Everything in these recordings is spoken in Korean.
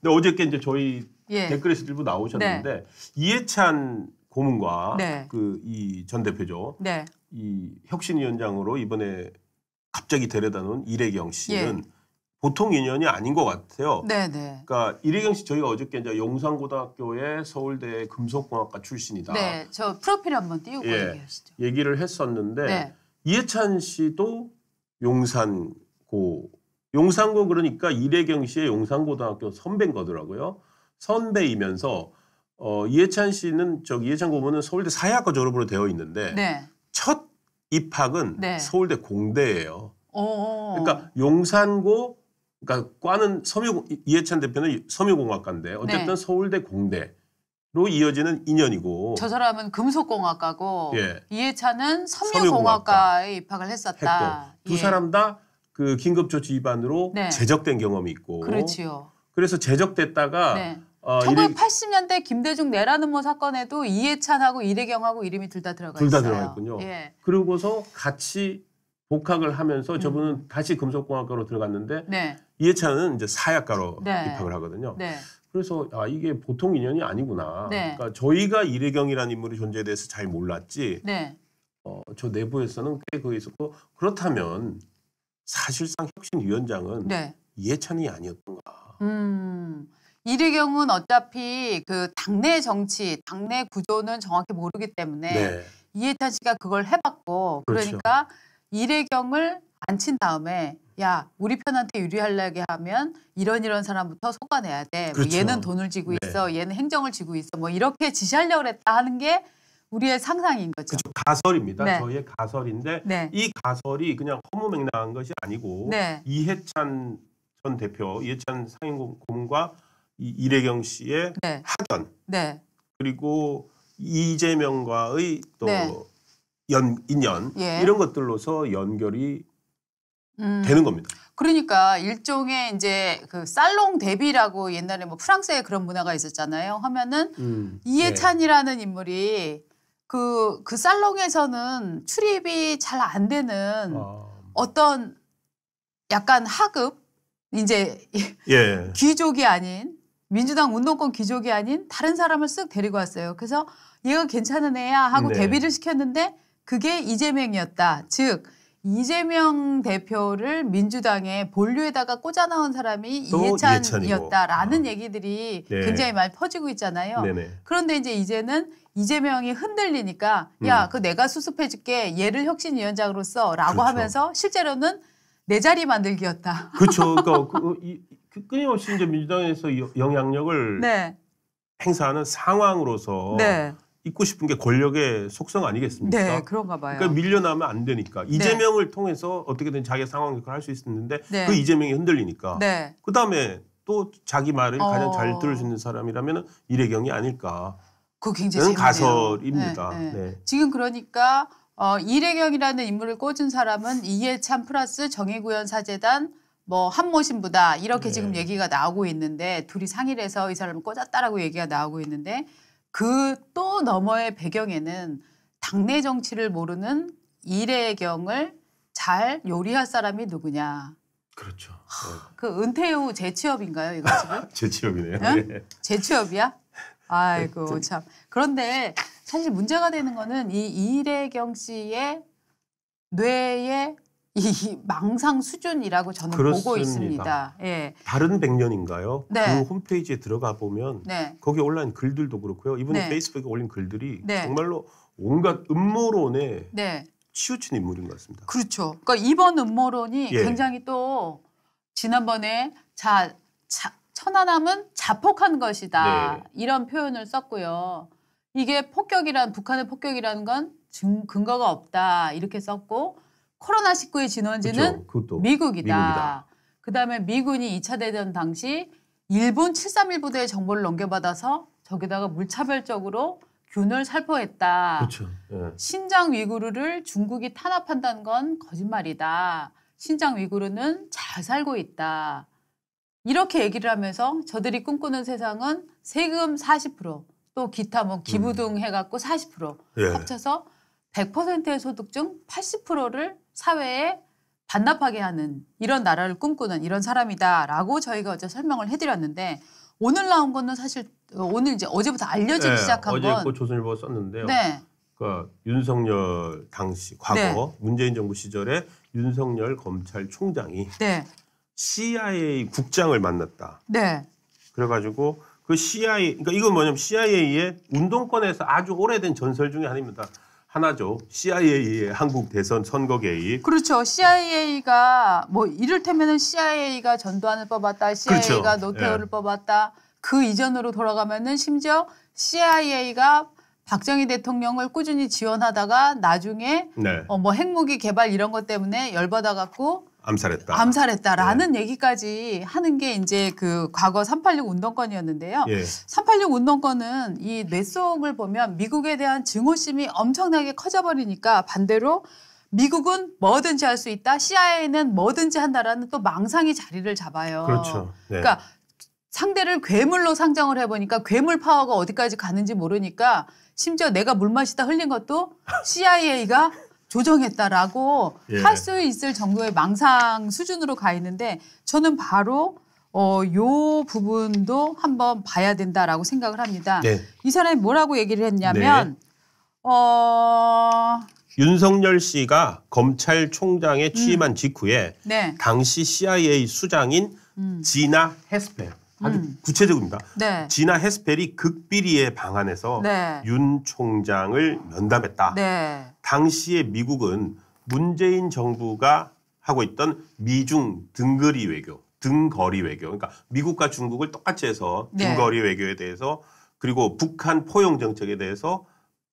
근데 어저께 이제 저희 예. 댓글에서 일부 나오셨는데 네. 이해찬 고문과 네. 그이 전 대표죠. 네. 이 혁신위원장으로 이번에 갑자기 데려다 놓은 이래경 씨는 예. 보통 인연이 아닌 것 같아요. 네네. 네. 그러니까 이래경 씨 저희가 어저께 이제 용산고등학교에 서울대 금속공학과 출신이다. 네, 저 프로필 한번 띄우고 예. 얘기하시죠. 얘기를 했었는데 네. 이해찬 씨도 용산고 용산고 그러니까 이래경 씨의 용산고등학교 선배인 거더라고요. 선배이면서 어, 이해찬 씨는 저기 이해찬 고문은 서울대 사회학과 졸업으로 되어 있는데 네. 첫 입학은 네. 서울대 공대예요. 오 어, 어, 어. 그러니까 용산고 그러니까 과는 섬유 이해찬 대표는 섬유공학과인데 어쨌든 네. 서울대 공대. 로 이어지는 인연이고 저 사람은 금속공학과고 예. 이해찬은 섬유공학과에 섬유공학과 입학을 했었다. 했고, 두 예. 사람 다그 긴급조치 위반으로 네. 제적된 경험이 있고. 그렇지요. 그래서 제적됐다가 네. 어, 1980년대 김대중 내라는 모 사건에도 이해찬하고 이대경하고 이름이 둘 다 들어가 둘다 있어요. 둘 다 들어가 있군요. 예. 그러고서 같이 복학을 하면서 음. 저분은 다시 금속공학과로 들어갔는데 네. 이해찬은 이제 사약과로 네. 입학을 하거든요. 네. 그래서 아 이게 보통 인연이 아니구나. 네. 그러니까 저희가 이래경이라는 인물의 존재에 대해서 잘 몰랐지. 네. 어, 저 내부에서는 꽤 그게 있었고 뭐 그렇다면 사실상 혁신위원장은 네. 이해찬이 아니었던가. 음. 이리경은 어차피 그 당내 정치, 당내 구조는 정확히 모르기 때문에 네. 이해찬 씨가 그걸 해봤고 그렇죠. 그러니까 이래경을 안 친 다음에 야 우리 편한테 유리하려게 하면 이런 이런 사람부터 속아내야 돼. 뭐 그렇죠. 뭐 얘는 돈을 쥐고 네. 있어, 얘는 행정을 쥐고 있어. 뭐 이렇게 지시하려고 했다 하는 게 우리의 상상인 거죠. 그렇 가설입니다. 네. 저희의 가설인데 네. 이 가설이 그냥 허무맹랑한 것이 아니고 네. 이해찬 전 대표, 이해찬 상임고문과 이래경 씨의 학연 네. 네. 그리고 이재명과의 또 네. 연, 인연 예. 이런 것들로서 연결이 음. 되는 겁니다. 그러니까 일종의 이제 그 살롱 데뷔라고 옛날에 뭐 프랑스에 그런 문화가 있었잖아요. 하면은 음, 이해찬이라는 네. 인물이 그, 그 살롱에서는 출입이 잘 안 되는 아. 어떤 약간 하급, 이제 예. 귀족이 아닌 민주당 운동권 귀족이 아닌 다른 사람을 쓱 데리고 왔어요. 그래서 얘가 괜찮은 애야 하고 네. 데뷔를 시켰는데 그게 이재명이었다. 즉, 이재명 대표를 민주당의 본류에다가 꽂아 넣은 사람이 이해찬이었다라는 아. 얘기들이 네. 굉장히 많이 퍼지고 있잖아요. 네네. 그런데 이제 이제는 이재명이 흔들리니까 음. 야, 그 내가 수습해줄게. 얘를 혁신위원장으로서라고 그렇죠. 하면서 실제로는 내 자리 만들기였다. 그렇죠. 그러니까 그, 이, 그 끊임없이 이제 민주당에서 영향력을 네. 행사하는 상황으로서 네. 있고 싶은 게 권력의 속성 아니겠습니까? 네, 그런가 봐요. 그러니까 밀려나면 안 되니까 네. 이재명을 통해서 어떻게든 자기 상황 역할을 할수 있었는데 네. 그 이재명이 흔들리니까 네. 그 다음에 또 자기 말을 어... 가장 잘 어. 들어주는 사람이라면 이래경이 아닐까. 그 굉장히 가설입니다. 네, 네. 네, 지금 그러니까 어, 이래경이라는 인물을 꽂은 사람은 이해찬 플러스 정의구현 사재단 뭐 한모 신부다 이렇게 지금 얘기가 나오고 있는데 둘이 상의를 해서 이 사람을 꽂았다라고 얘기가 나오고 있는데 그또 너머의 배경에는 당내 정치를 모르는 일의경을잘 요리할 사람이 누구냐. 그렇죠. 하, 그 은퇴 후 재취업인가요, 이거 지금? 재취업이네요. 응? 예. 재취업이야? 아이고 참. 그런데 사실 문제가 되는 거는 이 일의 경 씨의 뇌의 이 망상 수준이라고 저는 그렇습니다. 보고 있습니다. 예. 다른 백년인가요? 네. 그 홈페이지에 들어가 보면 네. 거기 올라온 글들도 그렇고요. 이분이 네. 페이스북에 올린 글들이 네. 정말로 온갖 음모론에 네. 치우친 인물인 것 같습니다. 그렇죠. 그러니까 이번 음모론이 예. 굉장히 또 지난번에 자, 자 천안함은 자폭한 것이다 네. 이런 표현을 썼고요. 이게 폭격이란 북한의 폭격이라는 건 증, 근거가 없다 이렇게 썼고 코로나19의 진원지는 그렇죠. 미국이다. 미국이다. 그다음에 미군이 2차 대전 당시 일본 731 부대의 정보를 넘겨받아서 저기다가 물차별적으로 균을 살포했다. 그렇죠. 예. 신장 위구르를 중국이 탄압한다는 건 거짓말이다. 신장 위구르는 잘 살고 있다. 이렇게 얘기를 하면서 저들이 꿈꾸는 세상은 세금 40%, 또 기타 뭐 기부 등 음. 해갖고 40% 예. 합쳐서 100%의 소득 중 80%를 사회에 반납하게 하는 이런 나라를 꿈꾸는 이런 사람이다라고 저희가 어제 설명을 해드렸는데 오늘 나온 거는 사실 오늘 이제 어제부터 알려지기 네, 시작한 어제 건 어제 그 조선일보 썼는데요. 네. 그러니까 윤석열 당시 과거 네. 문재인 정부 시절에 윤석열 검찰총장이 네. CIA 국장을 만났다. 네. 그래가지고 그 CIA 그러니까 이건 뭐냐면 CIA의 운동권에서 아주 오래된 전설 중의 하나입니다. 하나죠. CIA의 한국 대선 선거 개입. 그렇죠. CIA가 뭐 이를테면은 CIA가 전두환을 뽑았다. CIA가 그렇죠. 예. 노태우를 예. 뽑았다. 그 이전으로 돌아가면은 심지어 CIA가 박정희 대통령을 꾸준히 지원하다가 나중에 네. 어, 뭐 핵무기 개발 이런 것 때문에 열받아 갖고 암살했다. 암살했다라는 네. 얘기까지 하는 게 이제 그 과거 386 운동권이었는데요. 예. 386 운동권은 이 뇌속을 보면 미국에 대한 증오심이 엄청나게 커져버리니까 반대로 미국은 뭐든지 할 수 있다. CIA는 뭐든지 한다라는 또 망상이 자리를 잡아요. 그렇죠. 네. 그러니까 상대를 괴물로 상정을 해보니까 괴물 파워가 어디까지 가는지 모르니까 심지어 내가 물 마시다 흘린 것도 CIA가 조정했다라고 예. 할수 있을 정도의 망상 수준으로 가 있는데 저는 바로 어, 요 부분도 한번 봐야 된다라고 생각을 합니다. 네. 이 사람이 뭐라고 얘기를 했냐면, 네. 어, 윤석열 씨가 검찰총장에 음. 취임한 음. 직후에 네. 당시 CIA 수장인 음. 지나 헤스펠 아주 음. 구체적입니다. 네. 지나 헤스펠이 극비리의 방안에서 네. 윤 총장을 면담했다. 네. 당시에 미국은 문재인 정부가 하고 있던 미중 등거리 외교, 등거리 외교. 그러니까 미국과 중국을 똑같이 해서 네. 등거리 외교에 대해서 그리고 북한 포용 정책에 대해서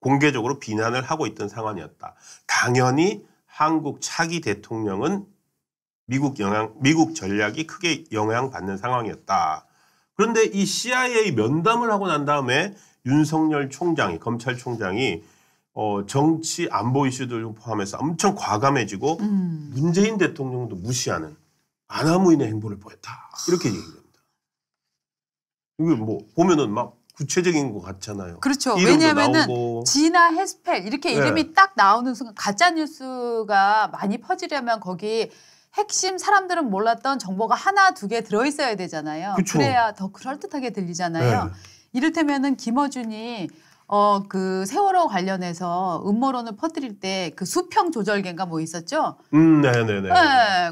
공개적으로 비난을 하고 있던 상황이었다. 당연히 한국 차기 대통령은 미국 영향, 미국 전략이 크게 영향받는 상황이었다. 그런데 이 CIA 면담을 하고 난 다음에 윤석열 총장이 검찰총장이 어, 정치 안보 이슈들 포함해서 엄청 과감해지고 음. 문재인 대통령도 무시하는 아나무인의 행보를 보였다 이렇게 아. 얘기합니다. 이게 뭐 보면은 막 구체적인 것 같잖아요. 그렇죠. 왜냐하면은 지나 헤스펠 이렇게 네. 이름이 네. 딱 나오는 순간 가짜 뉴스가 많이 퍼지려면 거기 핵심 사람들은 몰랐던 정보가 하나 두 개 들어있어야 되잖아요. 그쵸. 그래야 더 그럴듯하게 들리잖아요. 네. 네. 이를테면은 김어준이 어 그 세월호 관련해서 음모론을 퍼뜨릴 때 그 수평 조절계인가 뭐 있었죠? 음, 네네네. 네,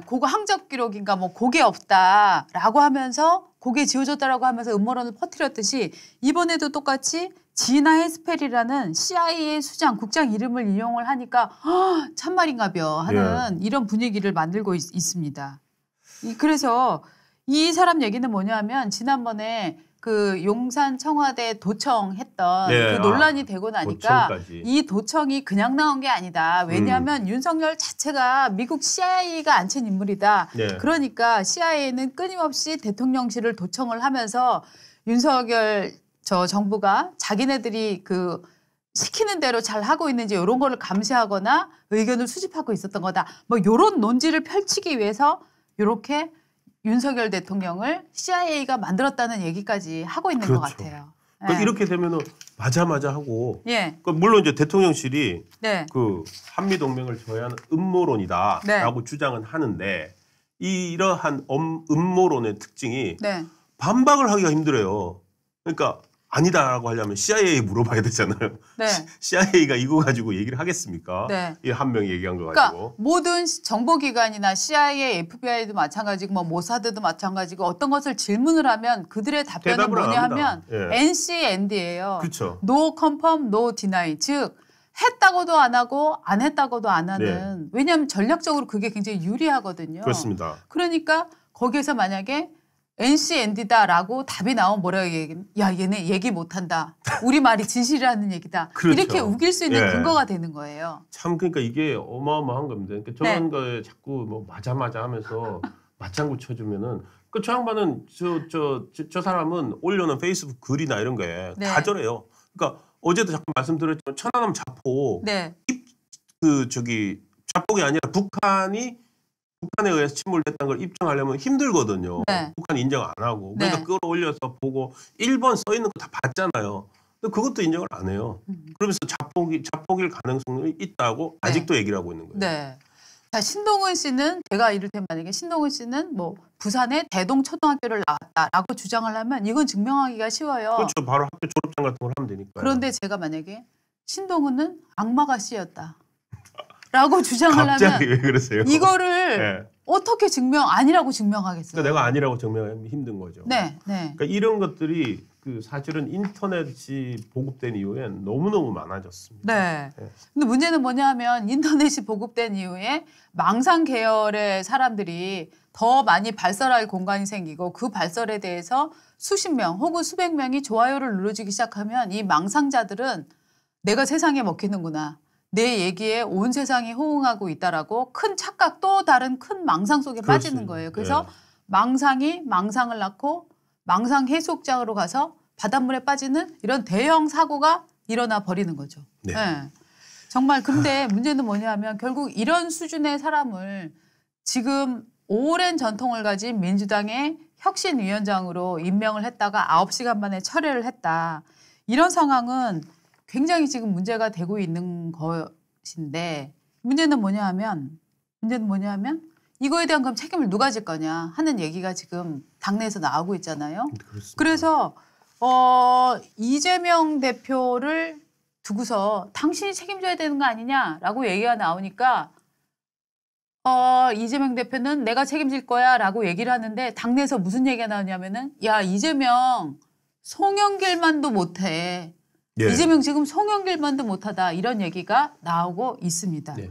그거 네, 네, 항적 기록인가 뭐 고게 없다라고 하면서 고게 지워졌다라고 하면서 음모론을 퍼뜨렸듯이 이번에도 똑같이 지나 헤스펠이라는 CIA 수장 국장 이름을 이용을 하니까 아, 참말인가벼 하는 예. 이런 분위기를 만들고 있, 습니다 그래서 이 사람 얘기는 뭐냐면 지난번에 그 용산 청와대 도청했던 예. 그 아, 논란이 아, 되고 나니까 도청까지. 이 도청이 그냥 나온 게 아니다. 왜냐하면 음. 윤석열 자체가 미국 CIA가 앉힌 인물이다. 예. 그러니까 CIA는 끊임없이 대통령실을 도청을 하면서 윤석열 저 정부가 자기네들이 그 시키는 대로 잘 하고 있는지 이런 거를 감시하거나 의견을 수집하고 있었던 거다. 뭐 이런 논지를 펼치기 위해서 이렇게 윤석열 대통령을 CIA가 만들었다는 얘기까지 하고 있는 그렇죠. 것 같아요. 그러니까 네. 이렇게 되면은 맞아 맞아 하고 예. 그러니까 물론 이제 대통령실이 네. 그 한미 동맹을 저해하 음모론이다라고 네. 주장은 하는데 이러한 음, 모론의 특징이 네. 반박을 하기가 힘들어요. 그러니까 아니다라고 하려면 CIA 에 물어봐야 되잖아요. 네. CIA가 이거 가지고 얘기를 하겠습니까? 네. 예, 한명 얘기한 거 그러니까 가지고. 모든 정보기관이나 CIA, FBI도 마찬가지고 뭐 모사드도 마찬가지고 어떤 것을 질문을 하면 그들의 답변은 뭐냐 하면 예. NCND예요. 그렇죠. No confirm, no deny. 즉 했다고도 안 하고 안 했다고도 안 하는 네. 왜냐하면 전략적으로 그게 굉장히 유리하거든요. 그렇습니다. 그러니까 거기에서 만약에 NCND다라고 답이 나온 뭐라 얘기하면 야 얘네 얘기 못한다. 우리 말이 진실이라는 얘기다. 그렇죠. 이렇게 우길 수 있는 예. 근거가 되는 거예요. 참 그러니까 이게 어마어마한 겁니다. 그러니까 네. 저런 네. 거 자꾸 뭐 맞아 맞아 하면서 맞장구 쳐주면은 그저 양반은 저저저 사람은 올려놓은 페이스북 글이나 이런 거에 네. 다 저래요. 그러니까 어제도 잠깐 말씀드렸지만 천안함 자포 네. 그 저기 자폭이 아니라 북한이 북한에 의해서 침몰됐다는 걸 입증하려면 힘들거든요. 네. 북한 인정 안 하고 그러니까 끌어올려서 보고 1번 써 있는 거 다 봤잖아요. 근데 그것도 인정을 안 해요. 음. 그러면서 자폭이 자폭일 가능성이 있다고 네. 아직도 얘기를 하고 있는 거예요. 네. 자, 신동은 씨는 제가 이를테면 만약에 신동은 씨는 뭐 부산의 대동 초등학교를 나왔다라고 주장을 하면 이건 증명하기가 쉬워요. 그렇죠. 바로 학교 졸업장 같은 걸 하면 되니까. 요 그런데 제가 만약에 신동은은 악마가 씨였다. 라고 주장을 갑자기 면왜 그러세요? 이거를 네. 어떻게 증명 아니라고 증명하겠어요? 그러니까 내가 아니라고 증명하면 힘든 거죠. 네, 네. 그러니까 이런 것들이 그 사실은 인터넷이 보급된 이후엔 너무너무 많아졌습니다. 네. 네. 근데 문제는 뭐냐면 인터넷이 보급된 이후에 망상 계열의 사람들이 더 많이 발설할 공간이 생기고 그 발설에 대해서 수십 명 혹은 수백 명이 좋아요를 눌러주기 시작하면 이 망상자들은 내가 세상에 먹히는구나. 내 얘기에 온 세상이 호응하고 있다라고 큰 착각 또 다른 큰 망상 속에 그렇지. 빠지는 거예요. 그래서 네. 망상이 망상을 낳고 망상 해수욕장으로 가서 바닷물에 빠지는 이런 대형 사고가 일어나 버리는 거죠. 네. 네. 정말 근데 문제는 뭐냐면 결국 이런 수준의 사람을 지금 오랜 전통을 가진 민주당의 혁신위원장으로 임명을 했다가 아홉 시간 만에 철회를 했다. 이런 상황은 굉장히 지금 문제가 되고 있는 것인데 문제는 뭐냐 하면 문제는 뭐냐 하면 이거에 대한 그럼 책임을 누가 질 거냐 하는 얘기가 지금 당내에서 나오고 있잖아요. 네, 그렇습니다. 그래서 어, 이재명 대표를 두고서 당신이 책임져야 되는 거 아니냐라고 얘기가 나오니까 어, 이재명 대표는 내가 책임질 거야 라고 얘기를 하는데 당내에서 무슨 얘기가 나오냐면은 야 이재명 송영길만도 못해 예. 이재명 지금 송영길만도 못하다 이런 얘기가 나오고 있습니다. 예.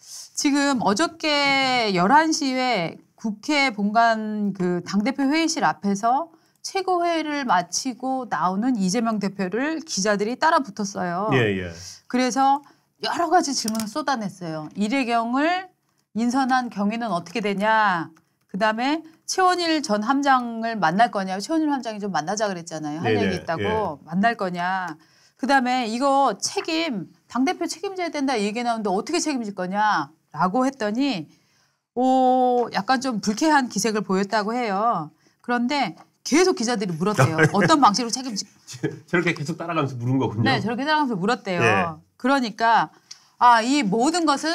지금 어저께 11시에 국회 본관 그 당대표 회의실 앞에서 최고회의를 마치고 나오는 이재명 대표를 기자들이 따라 붙었어요. 예, 예. 그래서 여러 가지 질문을 쏟아냈어요. 이회경을 인선한 경위는 어떻게 되냐. 그다음에 최원일 전 함장을 만날 거냐. 최원일 함장이 좀 만나자 그랬잖아요. 할 네, 얘기 있다고. 예. 만날 거냐. 그다음에 이거 책임 당대표 책임져야 된다 얘기 나오는데 어떻게 책임질 거냐라고 했더니 오 약간 좀 불쾌한 기색을 보였다고 해요. 그런데 계속 기자들이 물었대요. 어떤 방식으로 책임지? 저렇게 계속 따라가면서 물은 거군요. 네, 저렇게 따라가면서 물었대요. 네. 그러니까 아이 모든 것은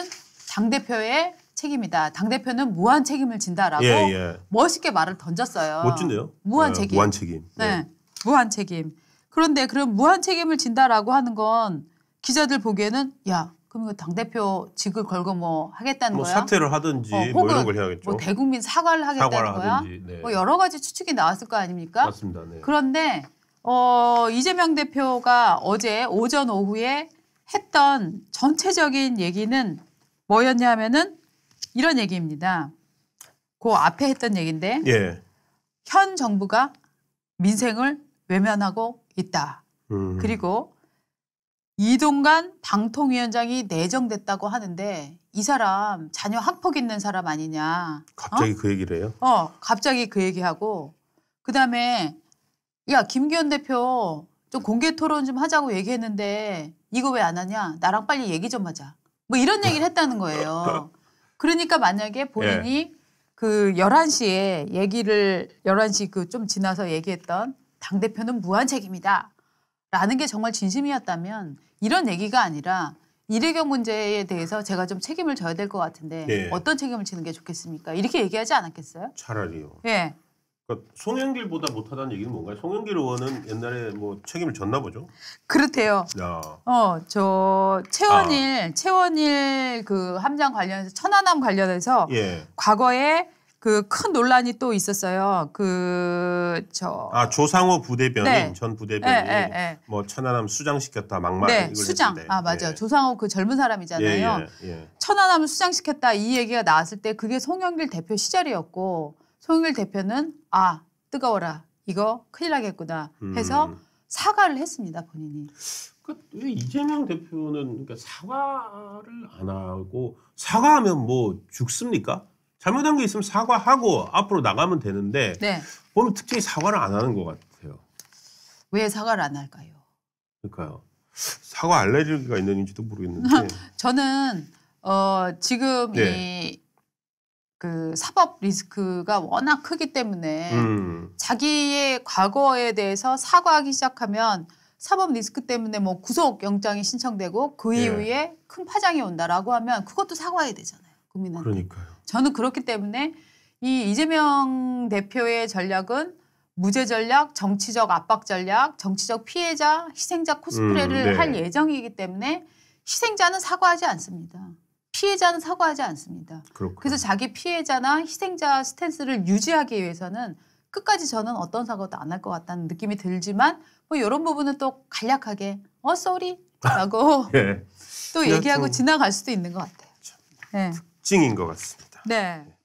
당 대표의 책임이다. 당 대표는 무한 책임을 진다라고 예, 예. 멋있게 말을 던졌어요. 멋진데요? 무한 네, 책임. 무한 책임. 네, 네. 무한 책임. 그런데 그런 무한 책임을 진다라고 하는 건 기자들 보기에는 야 그럼 이거 당 대표 직을 걸고 뭐 하겠다는 뭐 거야? 사퇴를 하든지 어, 뭐 이런 걸 해야겠죠. 뭐 대국민 사과를 하겠다는 사과를 거야. 하든지, 네. 뭐 여러 가지 추측이 나왔을 거 아닙니까? 맞습니다. 네. 그런데 어, 이재명 대표가 어제 오전 오후에 했던 전체적인 얘기는 뭐였냐면은 이런 얘기입니다. 그 앞에 했던 얘긴데 예. 현 정부가 민생을 외면하고 있다. 음. 그리고 이동간 방통위원장이 내정됐다고 하는데 이 사람 자녀 학폭 있는 사람 아니냐. 갑자기 어? 그 얘기를 해요? 어, 갑자기 그 얘기하고 그다음에 야 김기현 대표 좀 공개 토론 좀 하자고 얘기했는데 이거 왜 안 하냐? 나랑 빨리 얘기 좀 하자. 뭐 이런 네. 얘기를 했다는 거예요. 그러니까 만약에 본인이 예. 그 11시에 얘기를 11시 그 좀 지나서 얘기했던 당대표는 무한 책임이다. 라는 게 정말 진심이었다면 이런 얘기가 아니라 일회경 문제에 대해서 제가 좀 책임을 져야 될 것 같은데 예. 어떤 책임을 지는 게 좋겠습니까? 이렇게 얘기하지 않았겠어요? 차라리요. 예. 그러니까 송영길보다 못하다는 얘기는 뭔가요? 송영길 의원은 옛날에 뭐 책임을 졌나 보죠? 그렇대요. 야. 어, 저 최원일, 아. 최원일 그 함장 관련해서 천안함 관련해서 예. 과거에 그큰 논란이 또 있었어요. 그 저아 조상호 부대변인 네. 전 부대변인 네, 네, 뭐 천안함 수장 시켰다 막말 네, 수장 했는데. 아 맞아 예. 조상호 그 젊은 사람이잖아요. 예, 예, 천안함 수장 시켰다 이 얘기가 나왔을 때 그게 송영길 대표 시절이었고 송영길 대표는 아 뜨거워라 이거 큰일 나겠구나 해서 음. 사과를 했습니다 본인이. 그왜 이재명 대표는 그러니까 사과를 안 하고 사과하면 뭐 죽습니까? 잘못한 게 있으면 사과하고 앞으로 나가면 되는데 네. 보면 특징이 사과를 안 하는 것 같아요. 왜 사과를 안 할까요? 그러니까요. 사과 알레르기가 있는지도 모르겠는데 저는 어 지금 네. 이그 사법 리스크가 워낙 크기 때문에 음. 자기의 과거에 대해서 사과하기 시작하면 사법 리스크 때문에 뭐 구속 영장이 신청되고 그 네. 이후에 네. 큰 파장이 온다라고 하면 그것도 사과해야 되잖아요. 국민한테. 그러니까요. 저는 그렇기 때문에 이 이재명 대표의 전략은 무죄 전략, 정치적 압박 전략, 정치적 피해자, 희생자 코스프레를 음, 네. 할 예정이기 때문에 희생자는 사과하지 않습니다. 피해자는 사과하지 않습니다. 그렇군요. 그래서 자기 피해자나 희생자 스탠스를 유지하기 위해서는 끝까지 저는 어떤 사과도 안 할 것 같다는 느낌이 들지만 뭐 이런 부분은 또 간략하게 어 쏘리라고 예. 또 얘기하고 지나갈 수도 있는 것 같아요. 그렇죠. 네. 특징인 것 같습니다. 네.